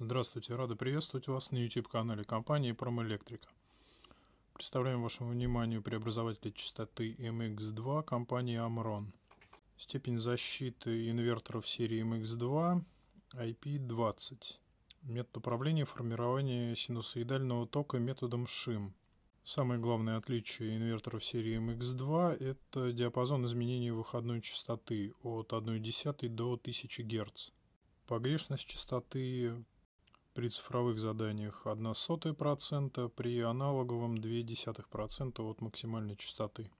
Здравствуйте, рады приветствовать вас на YouTube-канале компании «Промэлектрика». Представляем вашему вниманию преобразователи частоты MX2 компании Amron. Степень защиты инверторов серии MX2 IP20. Метод управления формирования синусоидального тока методом ШИМ. Самое главное отличие инверторов серии MX2 – это диапазон изменения выходной частоты от 1,1 до 1000 Гц. Погрешность частоты при цифровых заданиях 1 сотая процента, при аналоговом 0,2% от максимальной частоты.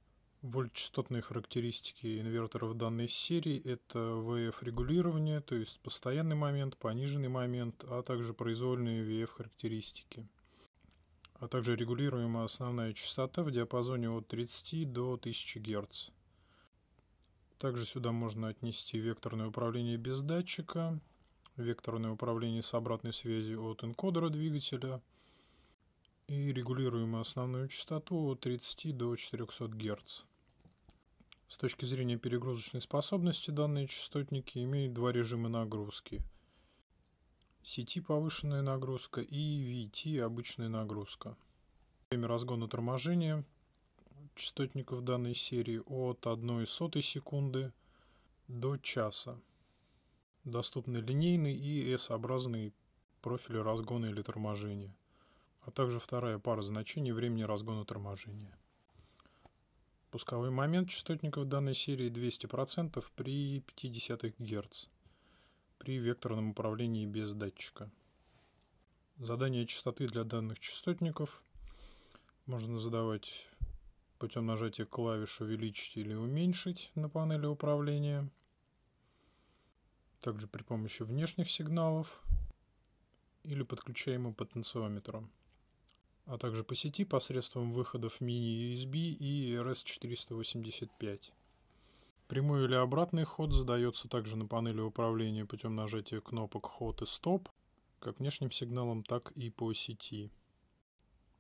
Вольтчастотные характеристики инверторов данной серии – это VF-регулирование, то есть постоянный момент, пониженный момент, а также произвольные VF-характеристики. А также регулируемая основная частота в диапазоне от 30 до 1000 Гц. Также сюда можно отнести векторное управление без датчика, векторное управление с обратной связью от энкодера двигателя и регулируемую основную частоту от 30 до 400 Гц. С точки зрения перегрузочной способности данные частотники имеют два режима нагрузки. Сети повышенная нагрузка и VT обычная нагрузка. Время разгона торможения частотников данной серии от сотой секунды до часа. Доступны линейный и S-образный профили разгона или торможения, а также вторая пара значений времени разгона торможения. Пусковой момент частотников данной серии 200% при 50 Гц при векторном управлении без датчика. Задание частоты для данных частотников можно задавать путем нажатия клавиш «Увеличить» или «Уменьшить» на панели управления – также при помощи внешних сигналов или подключаемым потенциометром, а также по сети посредством выходов мини-USB и RS485. Прямой или обратный ход задается также на панели управления путем нажатия кнопок «Ход» и «Стоп», как внешним сигналом, так и по сети.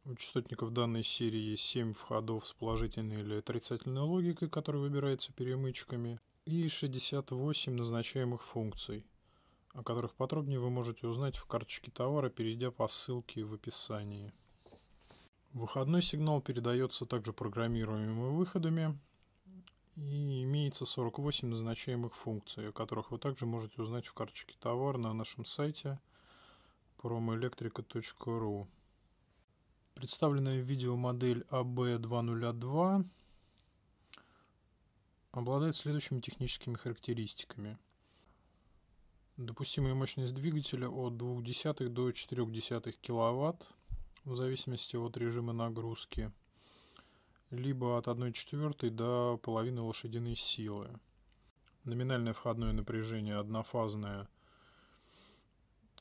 У частотников данной серии есть 7 входов с положительной или отрицательной логикой, которые выбираются перемычками – и 68 назначаемых функций, о которых подробнее вы можете узнать в карточке товара, перейдя по ссылке в описании. Выходной сигнал передается также программируемыми выходами и имеется 48 назначаемых функций, о которых вы также можете узнать в карточке товара на нашем сайте promoelectrica.ru. Представленная в видео модель AB202 обладает следующими техническими характеристиками. Допустимая мощность двигателя от 0,2 до 0,4 кВт в зависимости от режима нагрузки, либо от 1,4 до половины лошадиной силы. Номинальное входное напряжение однофазное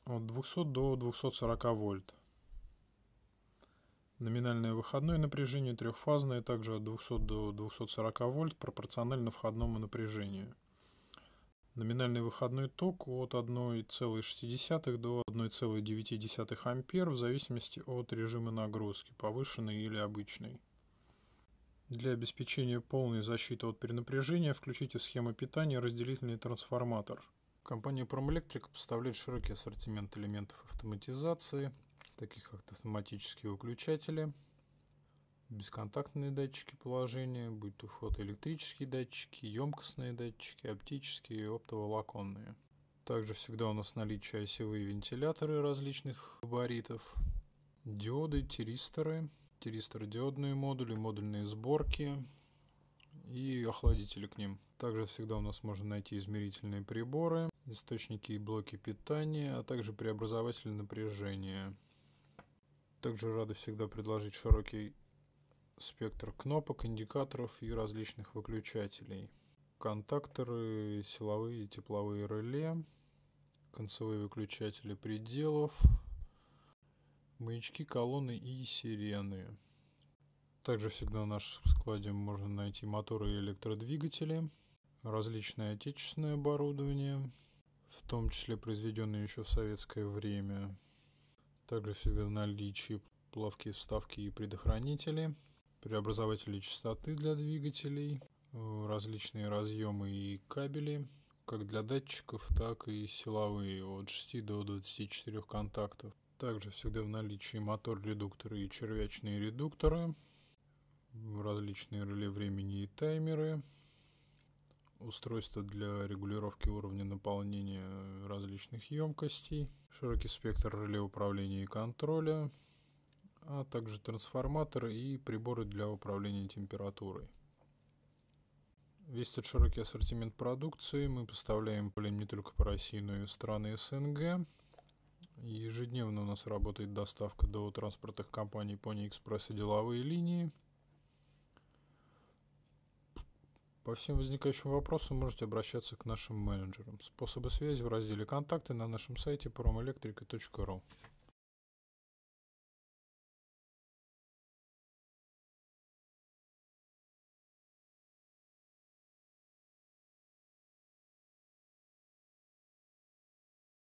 от 200 до 240 вольт. Номинальное выходное напряжение трехфазное также от 200 до 240 вольт пропорционально входному напряжению. Номинальный выходной ток от 1,6 до 1,9 ампер в зависимости от режима нагрузки, повышенной или обычной. Для обеспечения полной защиты от перенапряжения включите в схему питания разделительный трансформатор. Компания Промэлектрик поставляет широкий ассортимент элементов автоматизации, таких как автоматические выключатели, бесконтактные датчики положения, будь то фотоэлектрические датчики, емкостные датчики, оптические и оптоволоконные. Также всегда у нас наличие осевые вентиляторы различных габаритов, диоды, тиристоры, тиристородиодные модули, модульные сборки и охладители к ним. Также всегда у нас можно найти измерительные приборы, источники и блоки питания, а также преобразователи напряжения. Также рады всегда предложить широкий спектр кнопок, индикаторов и различных выключателей. Контакторы, силовые и тепловые реле, концевые выключатели пределов, маячки, колонны и сирены. Также всегда в нашем складе можно найти моторы и электродвигатели, различное отечественное оборудование, в том числе произведенное еще в советское время – также всегда в наличии плавки, вставки и предохранители, преобразователи частоты для двигателей, э, различные разъемы и кабели, как для датчиков, так и силовые от 6 до 24 контактов. Также всегда в наличии мотор-редукторы и червячные редукторы, различные реле времени и таймеры, устройство для регулировки уровня наполнения различных емкостей, широкий спектр реле управления и контроля, а также трансформаторы и приборы для управления температурой. Весь этот широкий ассортимент продукции мы поставляем блин, не только по России, но и в страны СНГ. Ежедневно у нас работает доставка до транспортных компаний Pony Express и деловые линии – По всем возникающим вопросам можете обращаться к нашим менеджерам. Способы связи в разделе «Контакты» на нашем сайте promelectrica.ru.